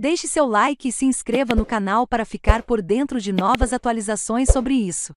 Deixe seu like e se inscreva no canal para ficar por dentro de novas atualizações sobre isso.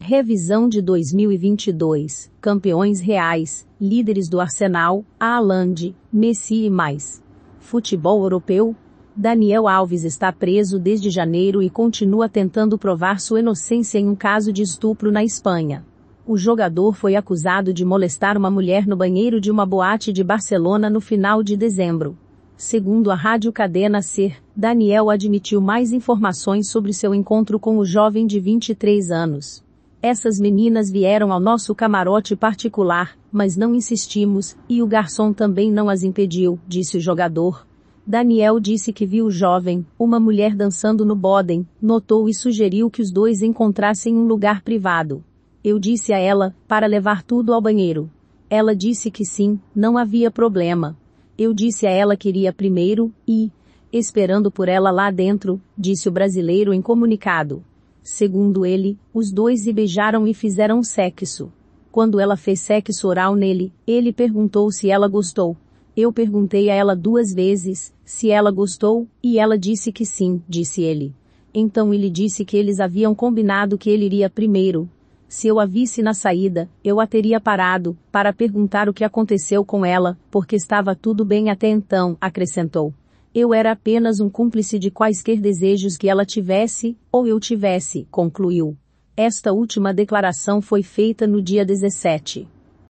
Revisão de 2022. Campeões reais, líderes do Arsenal, Haaland, Messi e mais. Futebol europeu? Daniel Alves está preso desde janeiro e continua tentando provar sua inocência em um caso de estupro na Espanha. O jogador foi acusado de molestar uma mulher no banheiro de uma boate de Barcelona no final de dezembro. Segundo a Rádio Cadena Ser, Daniel admitiu mais informações sobre seu encontro com o jovem de 23 anos. Essas meninas vieram ao nosso camarote particular, mas não insistimos, e o garçom também não as impediu, disse o jogador. Daniel disse que viu o jovem, uma mulher dançando no bodem, notou e sugeriu que os dois encontrassem um lugar privado. Eu disse a ela, para levar tudo ao banheiro. Ela disse que sim, não havia problema. Eu disse a ela que iria primeiro, e, esperando por ela lá dentro, disse o brasileiro em comunicado. Segundo ele, os dois se beijaram e fizeram sexo. Quando ela fez sexo oral nele, ele perguntou se ela gostou. Eu perguntei a ela duas vezes, se ela gostou, e ela disse que sim, disse ele. Então ele disse que eles haviam combinado que ele iria primeiro, se eu a visse na saída, eu a teria parado, para perguntar o que aconteceu com ela, porque estava tudo bem até então, acrescentou. Eu era apenas um cúmplice de quaisquer desejos que ela tivesse, ou eu tivesse, concluiu. Esta última declaração foi feita no dia 17.